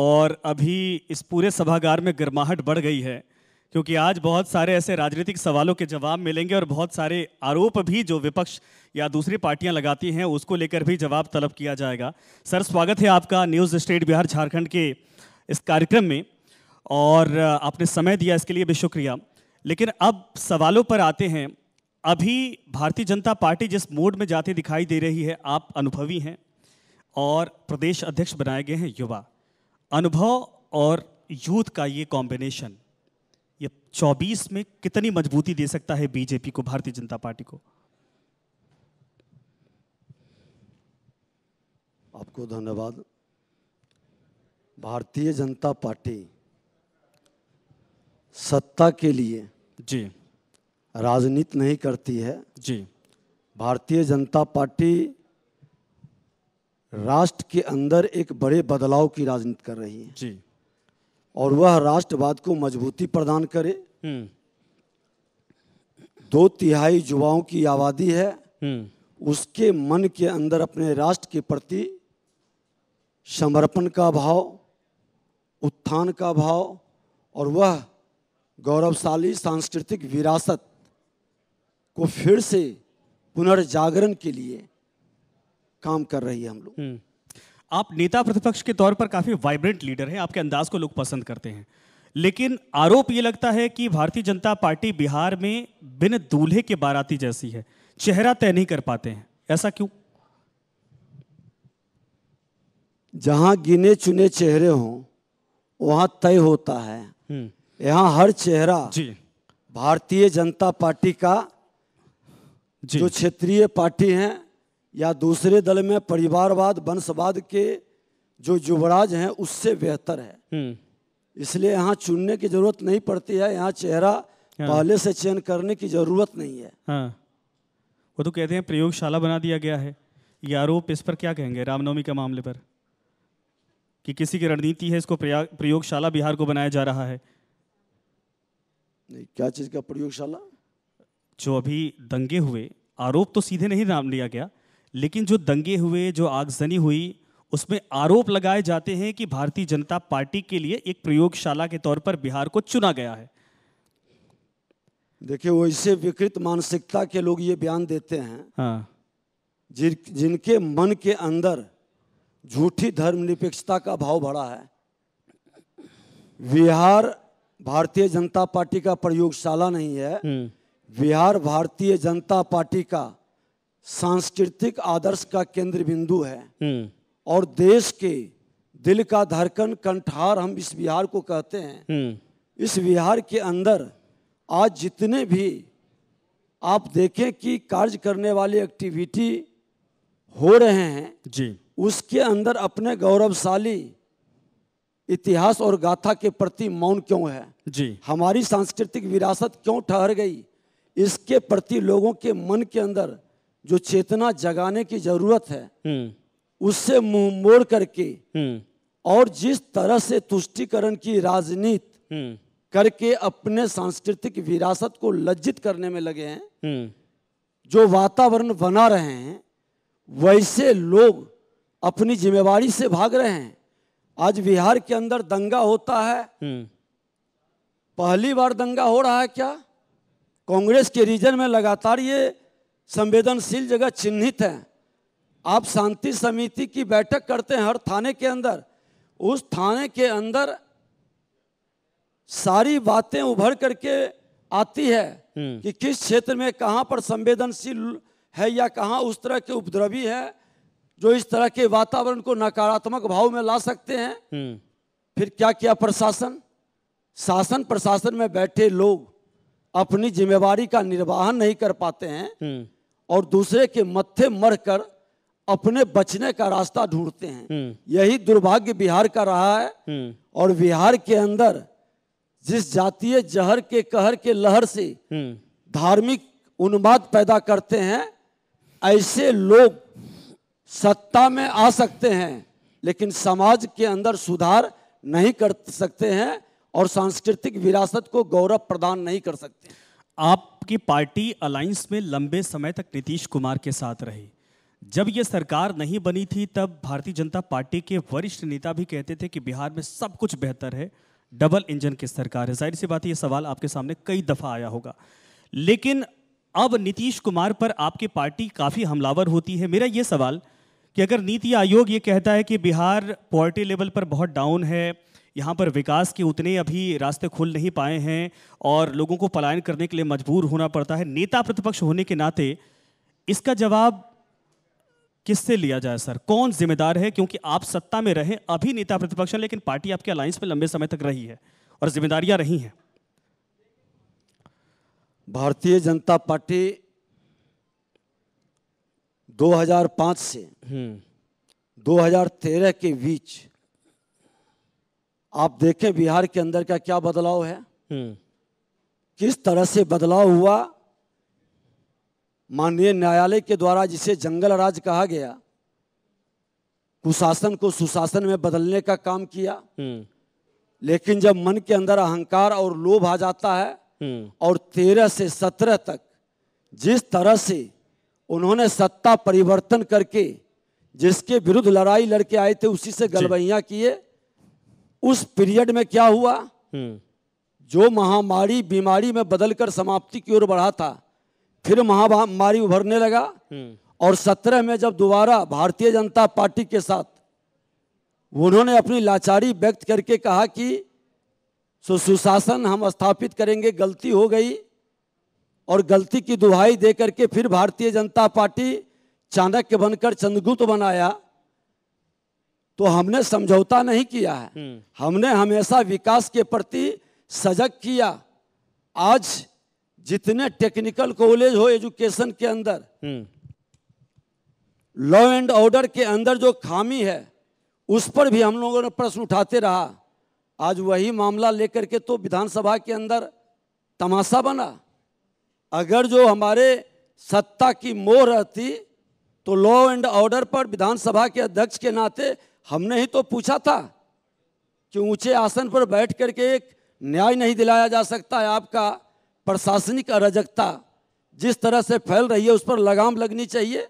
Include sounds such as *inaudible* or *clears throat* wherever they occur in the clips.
और अभी इस पूरे सभागार में गर्माहट बढ़ गई है क्योंकि आज बहुत सारे ऐसे राजनीतिक सवालों के जवाब मिलेंगे और बहुत सारे आरोप भी जो विपक्ष या दूसरी पार्टियां लगाती हैं उसको लेकर भी जवाब तलब किया जाएगा सर स्वागत है आपका न्यूज़ स्टेट बिहार झारखंड के इस कार्यक्रम में और आपने समय दिया इसके लिए भी शुक्रिया लेकिन अब सवालों पर आते हैं अभी भारतीय जनता पार्टी जिस मोड में जाती दिखाई दे रही है आप अनुभवी हैं और प्रदेश अध्यक्ष बनाए गए हैं युवा अनुभव और यूथ का ये कॉम्बिनेशन ये 24 में कितनी मजबूती दे सकता है बीजेपी को भारतीय जनता पार्टी को आपको धन्यवाद भारतीय जनता पार्टी सत्ता के लिए जी राजनीति नहीं करती है जी भारतीय जनता पार्टी राष्ट्र के अंदर एक बड़े बदलाव की राजनीति कर रही है जी और वह राष्ट्रवाद को मजबूती प्रदान करे हम्म। दो तिहाई युवाओं की आबादी है हम्म। उसके मन के अंदर अपने राष्ट्र के प्रति समर्पण का भाव उत्थान का भाव और वह गौरवशाली सांस्कृतिक विरासत को फिर से पुनर्जागरण के लिए काम कर रही है हम लोग हम्म। आप नेता प्रतिपक्ष के तौर पर काफी वाइब्रेंट लीडर हैं आपके अंदाज को लोग पसंद करते हैं लेकिन आरोप ये लगता है कि भारतीय जनता पार्टी बिहार में बिन दूल्हे के बाराती जैसी है चेहरा तय नहीं कर पाते हैं ऐसा क्यों जहां गिने चुने चेहरे हों वहां तय होता है हम्म। यहां हर चेहरा भारतीय जनता पार्टी का जो क्षेत्रीय पार्टी है या दूसरे दल में परिवारवाद वंशवाद के जो युवराज हैं उससे बेहतर है हम्म। इसलिए यहाँ चुनने की जरूरत नहीं पड़ती है यहाँ चेहरा हाँ। पहले से चयन करने की जरूरत नहीं है हाँ। वो तो कहते हैं प्रयोगशाला बना दिया गया है ये आरोप इस पर क्या कहेंगे रामनवमी के मामले पर कि किसी की रणनीति है इसको प्रयोगशाला बिहार को बनाया जा रहा है नहीं क्या चीज़ का प्रयोगशाला जो अभी दंगे हुए आरोप तो सीधे नहीं राम लिया गया लेकिन जो दंगे हुए जो आगजनी हुई उसमें आरोप लगाए जाते हैं कि भारतीय जनता पार्टी के लिए एक प्रयोगशाला के तौर पर बिहार को चुना गया है देखिए वैसे विकृत मानसिकता के लोग ये बयान देते हैं हाँ। जिन जिनके मन के अंदर झूठी धर्मनिरपेक्षता का भाव भरा है बिहार भारतीय जनता पार्टी का प्रयोगशाला नहीं है हम्म। बिहार भारतीय जनता पार्टी का सांस्कृतिक आदर्श का केंद्र बिंदु है हम्म। और देश के दिल का धड़कन कंठार हम इस बिहार को कहते हैं हम्म। इस बिहार के अंदर आज जितने भी आप देखें कि कार्य करने वाली एक्टिविटी हो रहे हैं जी उसके अंदर अपने गौरवशाली इतिहास और गाथा के प्रति मौन क्यों है जी हमारी सांस्कृतिक विरासत क्यों ठहर गई इसके प्रति लोगों के मन के अंदर जो चेतना जगाने की जरूरत है हम्म। उससे मुंह मोड़ करके हम्म। और जिस तरह से तुष्टिकरण की राजनीति हम्म। करके अपने सांस्कृतिक विरासत को लज्जित करने में लगे हैं जो वातावरण बना रहे हैं वैसे लोग अपनी जिम्मेवारी से भाग रहे हैं आज बिहार के अंदर दंगा होता है पहली बार दंगा हो रहा है क्या कांग्रेस के रीजन में लगातार ये संवेदनशील जगह चिन्हित हैं आप शांति समिति की बैठक करते हैं हर थाने के अंदर उस थाने के अंदर सारी बातें उभर करके आती है हम्म। कि किस क्षेत्र में कहाँ पर संवेदनशील है या कहाँ उस तरह के उपद्रवी है जो इस तरह के वातावरण को नकारात्मक भाव में ला सकते हैं हम्म। फिर क्या किया प्रशासन शासन प्रशासन में बैठे लोग अपनी जिम्मेवारी का निर्वाहन नहीं कर पाते हैं हम्म। और दूसरे के मत्थे मरकर अपने बचने का रास्ता ढूंढते हैं हम्म। यही दुर्भाग्य बिहार का रहा है हम्म। और बिहार के अंदर जिस जातीय जहर के कहर के लहर से हम्म। धार्मिक उन्माद पैदा करते हैं ऐसे लोग सत्ता में आ सकते हैं लेकिन समाज के अंदर सुधार नहीं कर सकते हैं और सांस्कृतिक विरासत को गौरव प्रदान नहीं कर सकते हैं आपकी पार्टी अलायंस में लंबे समय तक नीतीश कुमार के साथ रही जब ये सरकार नहीं बनी थी तब भारतीय जनता पार्टी के वरिष्ठ नेता भी कहते थे कि बिहार में सब कुछ बेहतर है डबल इंजन की सरकार है जाहिर सी बात ये सवाल आपके सामने कई दफ़ा आया होगा लेकिन अब नीतीश कुमार पर आपकी पार्टी काफ़ी हमलावर होती है मेरा ये सवाल कि अगर नीति आयोग ये कहता है कि बिहार पॉवर्टी लेवल पर बहुत डाउन है यहाँ पर विकास के उतने अभी रास्ते खुल नहीं पाए हैं और लोगों को पलायन करने के लिए मजबूर होना पड़ता है नेता प्रतिपक्ष होने के नाते इसका जवाब किससे लिया जाए सर कौन जिम्मेदार है क्योंकि आप सत्ता में रहें अभी नेता प्रतिपक्ष लेकिन पार्टी आपके अलायंस में लंबे समय तक रही है और जिम्मेदारियां रही हैं भारतीय जनता पार्टी 2005 से 2013 हम्म। के बीच आप देखें बिहार के अंदर का क्या बदलाव है हम्म। किस तरह से बदलाव हुआ माननीय न्यायालय के द्वारा जिसे जंगल राज कहा गया कुशासन को सुशासन में बदलने का काम किया हम्म। लेकिन जब मन के अंदर अहंकार और लोभ आ जाता है हम्म। और तेरह से सत्रह तक जिस तरह से उन्होंने सत्ता परिवर्तन करके जिसके विरुद्ध लड़ाई लड़के आए थे उसी से गलबैया किए उस पीरियड में क्या हुआ हम्म। जो महामारी बीमारी में बदलकर समाप्ति की ओर बढ़ा था फिर महामारी उभरने लगा हम्म। और सत्रह में जब दोबारा भारतीय जनता पार्टी के साथ उन्होंने अपनी लाचारी व्यक्त करके कहा कि सुशासन हम स्थापित करेंगे गलती हो गई और गलती की दुहाई दे करके फिर भारतीय जनता पार्टी चाणक्य बनकर चंद्रगुप्त बनाया तो हमने समझौता नहीं किया है हम्म। हमने हमेशा विकास के प्रति सजग किया आज जितने टेक्निकल कॉलेज हो एजुकेशन के अंदर हम्म। लॉ एंड ऑर्डर के अंदर जो खामी है उस पर भी हम लोगों ने प्रश्न उठाते रहा आज वही मामला लेकर के तो विधानसभा के अंदर तमाशा बना अगर जो हमारे सत्ता की मोह रहती तो लॉ एंड ऑर्डर पर विधानसभा के अध्यक्ष के नाते हमने ही तो पूछा था कि ऊंचे आसन पर बैठ करके एक न्याय नहीं दिलाया जा सकता है आपका प्रशासनिक अराजकता जिस तरह से फैल रही है उस पर लगाम लगनी चाहिए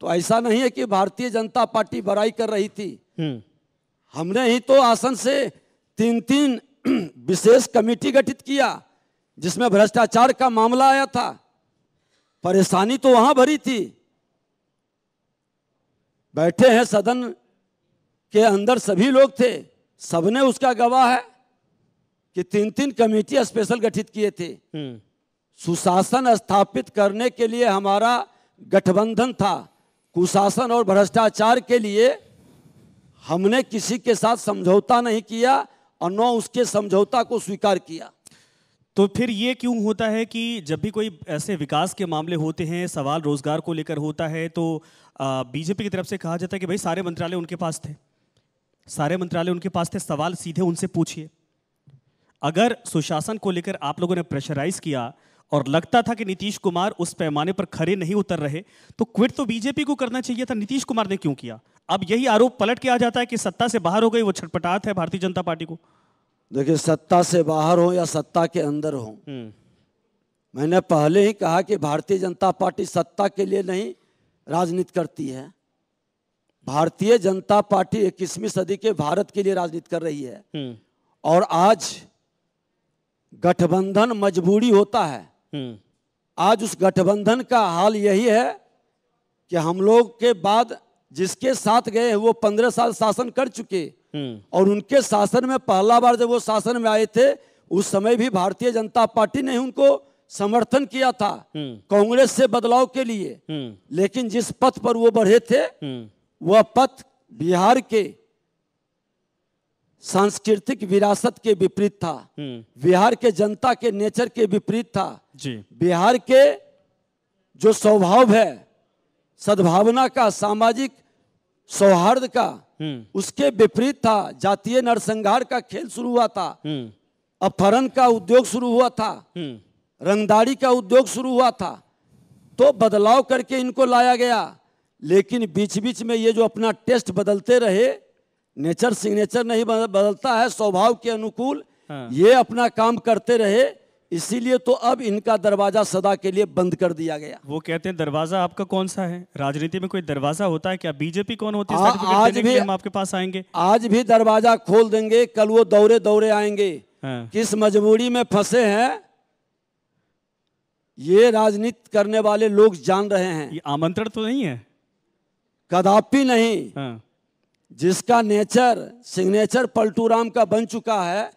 तो ऐसा नहीं है कि भारतीय जनता पार्टी बड़ाई कर रही थी हम्म। हमने ही तो आसन से तीन तीन *clears throat* विशेष कमेटी गठित किया जिसमें भ्रष्टाचार का मामला आया था परेशानी तो वहां भरी थी बैठे हैं सदन के अंदर सभी लोग थे सबने उसका गवाह है कि तीन तीन कमेटी स्पेशल गठित किए थे हम्म। सुशासन स्थापित करने के लिए हमारा गठबंधन था कुशासन और भ्रष्टाचार के लिए हमने किसी के साथ समझौता नहीं किया और न उसके समझौता को स्वीकार किया तो फिर ये क्यों होता है कि जब भी कोई ऐसे विकास के मामले होते हैं सवाल रोजगार को लेकर होता है तो बीजेपी की तरफ से कहा जाता है कि भाई सारे मंत्रालय उनके पास थे सारे मंत्रालय उनके पास थे सवाल सीधे उनसे पूछिए अगर सुशासन को लेकर आप लोगों ने प्रेशराइज किया और लगता था कि नीतीश कुमार उस पैमाने पर खड़े नहीं उतर रहे तो क्विट तो बीजेपी को करना चाहिए था नीतीश कुमार ने क्यों किया अब यही आरोप पलट के आ जाता है कि सत्ता से बाहर हो गई वो छटपटाहट है भारतीय जनता पार्टी को देखिए सत्ता से बाहर हो या सत्ता के अंदर हो हम्म। मैंने पहले ही कहा कि भारतीय जनता पार्टी सत्ता के लिए नहीं राजनीति करती है भारतीय जनता पार्टी इक्कीसवीं सदी के भारत के लिए राजनीति कर रही है हम्म। और आज गठबंधन मजबूरी होता है हम्म। आज उस गठबंधन का हाल यही है कि हम लोग के बाद जिसके साथ गए वो पंद्रह साल शासन कर चुके हम्म। और उनके शासन में पहला बार जब वो शासन में आए थे उस समय भी भारतीय जनता पार्टी ने उनको समर्थन किया था कांग्रेस से बदलाव के लिए लेकिन जिस पथ पर वो बढ़े थे वह पथ बिहार के सांस्कृतिक विरासत के विपरीत था हम्म। बिहार के जनता के नेचर के विपरीत था जी बिहार के जो स्वभाव है सद्भावना का सामाजिक सौहार्द का हम्म। उसके विपरीत था जातीय नरसंहार का खेल शुरू हुआ था हम्म। अपहरण का उद्योग शुरू हुआ था रंगदारी का उद्योग शुरू हुआ था तो बदलाव करके इनको लाया गया लेकिन बीच बीच में ये जो अपना टेस्ट बदलते रहे नेचर सिग्नेचर नहीं बदलता है स्वभाव के अनुकूल हाँ। ये अपना काम करते रहे इसीलिए तो अब इनका दरवाजा सदा के लिए बंद कर दिया गया वो कहते हैं दरवाजा आपका कौन सा है राजनीति में कोई दरवाजा होता है क्या बीजेपी कौन होती है हाँ, आज भी हम आपके पास आएंगे आज भी दरवाजा खोल देंगे कल वो दौरे दौरे आएंगे हाँ। किस मजबूरी में फंसे हैं ये राजनीति करने वाले लोग जान रहे हैं ये आमंत्रण तो नहीं है कदापि नहीं हाँ। जिसका नेचर सिग्नेचर पलटू राम का बन चुका है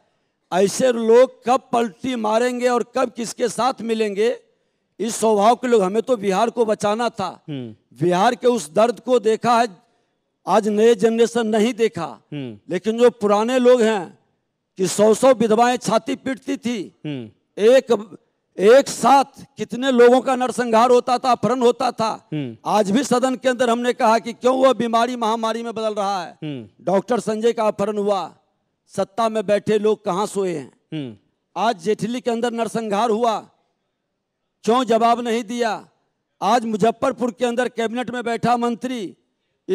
ऐसे लोग कब पलटी मारेंगे और कब किसके साथ मिलेंगे इस स्वभाव के लोग हमें तो बिहार को बचाना था हम्म। बिहार के उस दर्द को देखा है आज नए जनरेशन नहीं देखा हम्म। लेकिन जो पुराने लोग हैं कि सौ सौ विधवाएं छाती पीटती थी हम्म। एक एक साथ कितने लोगों का नरसंहार होता था अपहरण होता था हम्म। आज भी सदन के अंदर हमने कहा कि क्यों वह बीमारी महामारी में बदल रहा है हम्म। डॉक्टर संजय का अपहरण हुआ सत्ता में बैठे लोग कहाँ सोए हैं हम्म। आज जेठली के अंदर नरसंहार हुआ क्यों जवाब नहीं दिया आज मुजफ्फरपुर के अंदर कैबिनेट में बैठा मंत्री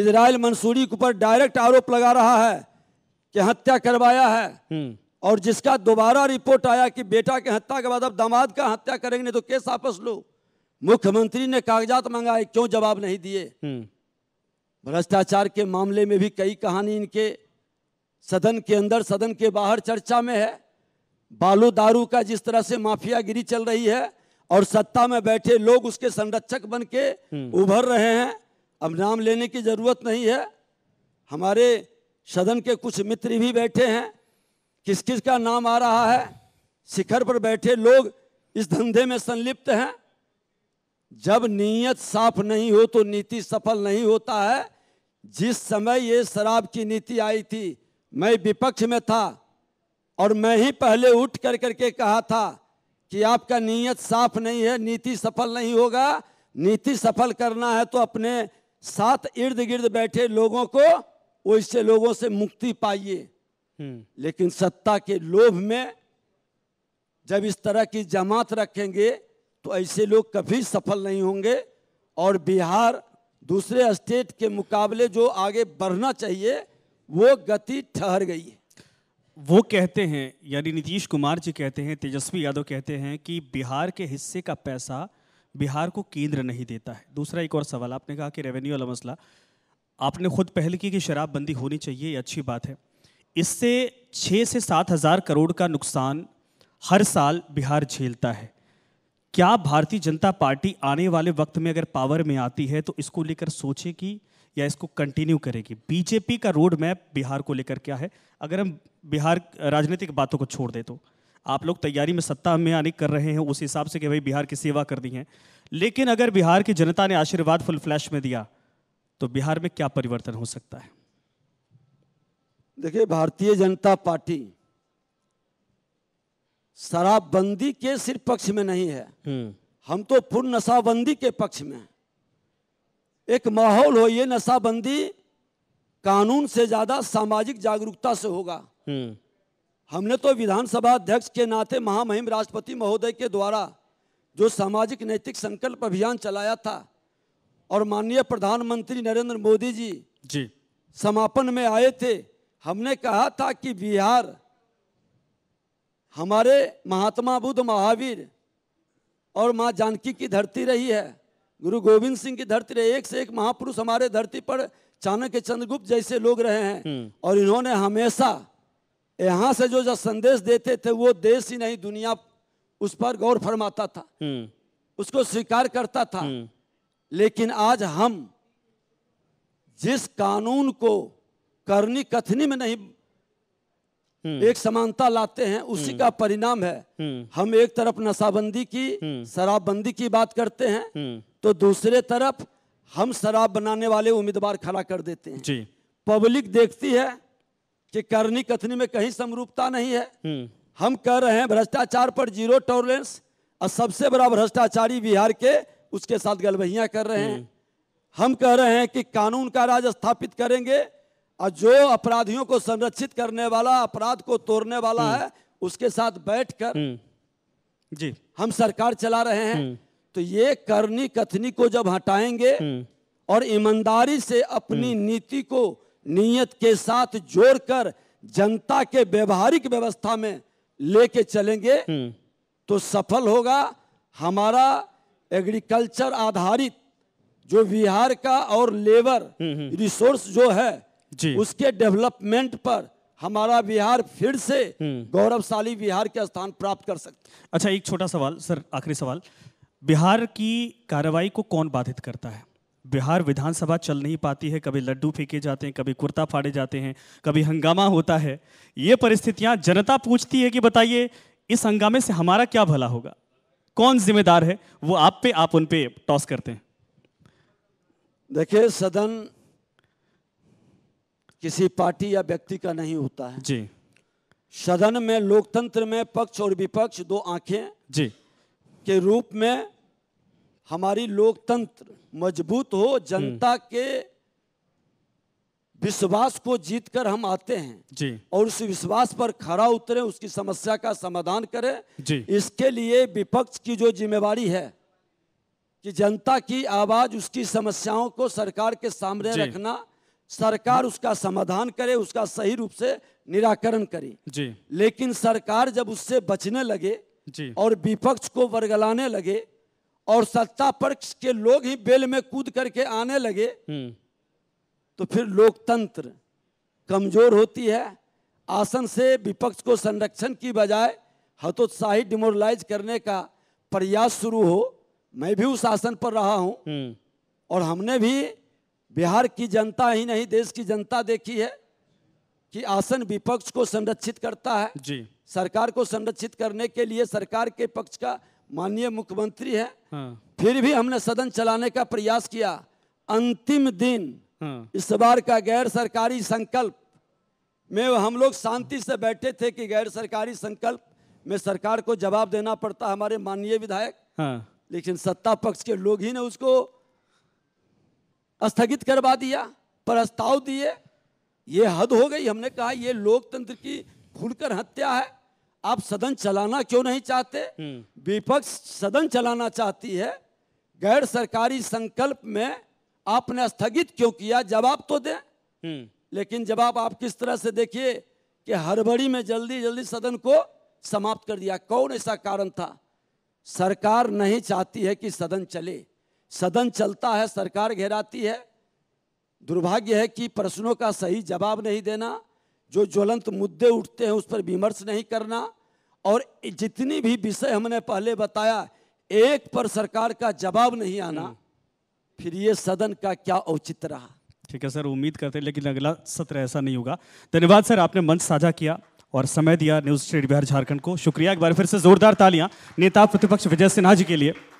इसराइल मंसूरी के ऊपर डायरेक्ट आरोप लगा रहा है कि हत्या करवाया है और जिसका दोबारा रिपोर्ट आया कि बेटा के हत्या के बाद अब दामाद का हत्या करेंगे नहीं तो केस वापस लो मुख्यमंत्री ने कागजात मंगाए क्यों जवाब नहीं दिए हम्म। भ्रष्टाचार के मामले में भी कई कहानी इनके सदन के अंदर सदन के बाहर चर्चा में है बालू दारू का जिस तरह से माफियागिरी चल रही है और सत्ता में बैठे लोग उसके संरक्षक बन के हम्म। उभर रहे हैं अब नाम लेने की जरूरत नहीं है हमारे सदन के कुछ मित्र भी बैठे हैं किस किस का नाम आ रहा है शिखर पर बैठे लोग इस धंधे में संलिप्त हैं जब नीयत साफ नहीं हो तो नीति सफल नहीं होता है जिस समय ये शराब की नीति आई थी मैं विपक्ष में था और मैं ही पहले उठ कर करके कहा था कि आपका नीयत साफ नहीं है नीति सफल नहीं होगा नीति सफल करना है तो अपने साथ इर्द गिर्द बैठे लोगों को वैसे लोगों से मुक्ति पाइए हम्म। लेकिन सत्ता के लोभ में जब इस तरह की जमात रखेंगे तो ऐसे लोग कभी सफल नहीं होंगे और बिहार दूसरे स्टेट के मुकाबले जो आगे बढ़ना चाहिए वो गति ठहर गई है वो कहते हैं यानी नीतीश कुमार जी कहते हैं तेजस्वी यादव कहते हैं कि बिहार के हिस्से का पैसा बिहार को केंद्र नहीं देता है दूसरा एक और सवाल आपने कहा कि रेवेन्यू वाला मसला आपने खुद पहल की कि शराबबंदी होनी चाहिए ये अच्छी बात है इससे छः से सात हज़ार करोड़ का नुकसान हर साल बिहार झेलता है क्या भारतीय जनता पार्टी आने वाले वक्त में अगर पावर में आती है तो इसको लेकर सोचेगी या इसको कंटिन्यू करेगी बीजेपी का रोड मैप बिहार को लेकर क्या है अगर हम बिहार राजनीतिक बातों को छोड़ दें तो आप लोग तैयारी में सत्ता में आने कर रहे हैं उस हिसाब से कि भाई बिहार की सेवा कर दी है लेकिन अगर बिहार की जनता ने आशीर्वाद फुल फ्लैश में दिया तो बिहार में क्या परिवर्तन हो सकता है देखिए भारतीय जनता पार्टी शराबबंदी के सिर्फ पक्ष में नहीं है हम्म। हम तो पूर्ण नशाबंदी के पक्ष में एक माहौल हो ये नशाबंदी कानून से ज्यादा सामाजिक जागरूकता से होगा हम्म। हमने तो विधानसभा अध्यक्ष के नाते महामहिम राष्ट्रपति महोदय के द्वारा जो सामाजिक नैतिक संकल्प अभियान चलाया था और माननीय प्रधानमंत्री नरेंद्र मोदी जी जी समापन में आए थे हमने कहा था कि बिहार हमारे महात्मा बुद्ध महावीर और माँ जानकी की धरती रही है गुरु गोविंद सिंह की धरती रही एक से एक महापुरुष हमारे धरती पर चाणक्य चंद्रगुप्त जैसे लोग रहे हैं हम्म। और इन्होंने हमेशा यहाँ से जो जो संदेश देते थे वो देश ही नहीं दुनिया उस पर गौर फरमाता था हम्म। उसको स्वीकार करता था हम्म। लेकिन आज हम जिस कानून को करनी कथनी में नहीं हम्म। एक समानता लाते हैं उसी हम्म। का परिणाम है हम्म। हम एक तरफ नशाबंदी की शराबबंदी की बात करते हैं तो दूसरे तरफ हम शराब बनाने वाले उम्मीदवार खड़ा कर देते हैं जी। पब्लिक देखती है कि करनी कथनी में कहीं समरूपता नहीं है हम कह रहे हैं भ्रष्टाचार पर जीरो टॉलरेंस और सबसे बड़ा भ्रष्टाचारी बिहार के उसके साथ गलबहियां कर रहे हैं हम कह रहे हैं कि कानून का राज स्थापित करेंगे और जो अपराधियों को संरक्षित करने वाला अपराध को तोड़ने वाला हम्म। है उसके साथ बैठकर हम्म। जी हम सरकार चला रहे हैं हम्म। तो ये करनी कथनी को जब हटाएंगे और ईमानदारी से अपनी नीति को नीयत के साथ जोड़कर जनता के व्यवहारिक व्यवस्था में लेके चलेंगे तो सफल होगा हमारा एग्रीकल्चर आधारित जो बिहार का और लेबर रिसोर्स जो है जी उसके डेवलपमेंट पर हमारा बिहार फिर से हम्म। गौरवशाली बिहार के स्थान प्राप्त कर सकते अच्छा एक छोटा सवाल सर आखिरी सवाल बिहार की कार्रवाई को कौन बाधित करता है बिहार विधानसभा चल नहीं पाती है कभी लड्डू फेंके जाते हैं कभी कुर्ता फाड़े जाते हैं कभी हंगामा होता है ये परिस्थितियां जनता पूछती है कि बताइए इस हंगामे से हमारा क्या भला होगा कौन जिम्मेदार है वो आप पे आप उन पे टॉस करते हैं देखिए सदन किसी पार्टी या व्यक्ति का नहीं होता है जी सदन में लोकतंत्र में पक्ष और विपक्ष दो आंखें जी के रूप में हमारी लोकतंत्र मजबूत हो जनता हम्म। के विश्वास को जीतकर हम आते हैं जी और उस विश्वास पर खरा उतरे उसकी समस्या का समाधान करें जी इसके लिए विपक्ष की जो जिम्मेवारी है कि जनता की आवाज उसकी समस्याओं को सरकार के सामने रखना सरकार उसका समाधान करे उसका सही रूप से निराकरण करे जी लेकिन सरकार जब उससे बचने लगे जी और विपक्ष को वर्गलाने लगे और सत्ता पक्ष के लोग ही बेल में कूद करके आने लगे हम्म। तो फिर लोकतंत्र कमजोर होती है आसन से विपक्ष को संरक्षण की बजाय हतोत्साही डिमोरलाइज करने का प्रयास शुरू हो मैं भी उस आसन पर रहा हूं हम्म। और हमने भी बिहार की जनता ही नहीं देश की जनता देखी है कि आसन विपक्ष को संरक्षित करता है जी सरकार को संरक्षित करने के लिए सरकार के पक्ष का माननीय मुख्यमंत्री है हाँ। फिर भी हमने सदन चलाने का प्रयास किया अंतिम दिन हाँ। इस बार का गैर सरकारी संकल्प में हम लोग शांति से बैठे थे कि गैर सरकारी संकल्प में सरकार को जवाब देना पड़ता हमारे माननीय विधायक हाँ। लेकिन सत्ता पक्ष के लोग ही ने उसको स्थगित करवा दिया प्रस्ताव दिए ये हद हो गई हमने कहा ये लोकतंत्र की खुलकर हत्या है आप सदन चलाना क्यों नहीं चाहते हम्म। विपक्ष सदन चलाना चाहती है गैर सरकारी संकल्प में आपने स्थगित क्यों किया जवाब तो दें हम्म। लेकिन जवाब आप किस तरह से देखिए कि हड़बड़ी में जल्दी जल्दी सदन को समाप्त कर दिया कौन ऐसा कारण था सरकार नहीं चाहती है कि सदन चले सदन चलता है सरकार घेराती है दुर्भाग्य है कि प्रश्नों का सही जवाब नहीं देना जो ज्वलंत मुद्दे उठते हैं उस पर विमर्श नहीं करना और जितनी भी विषय हमने पहले बताया एक पर सरकार का जवाब नहीं आना हम्म। फिर ये सदन का क्या औचित रहा ठीक है सर उम्मीद करते हैं लेकिन अगला सत्र ऐसा नहीं होगा धन्यवाद सर आपने मंच साझा किया और समय दिया न्यूज़ स्टेट बिहार झारखंड को शुक्रिया एक बार फिर से जोरदार तालियां नेता प्रतिपक्ष विजय सिन्हा जी के लिए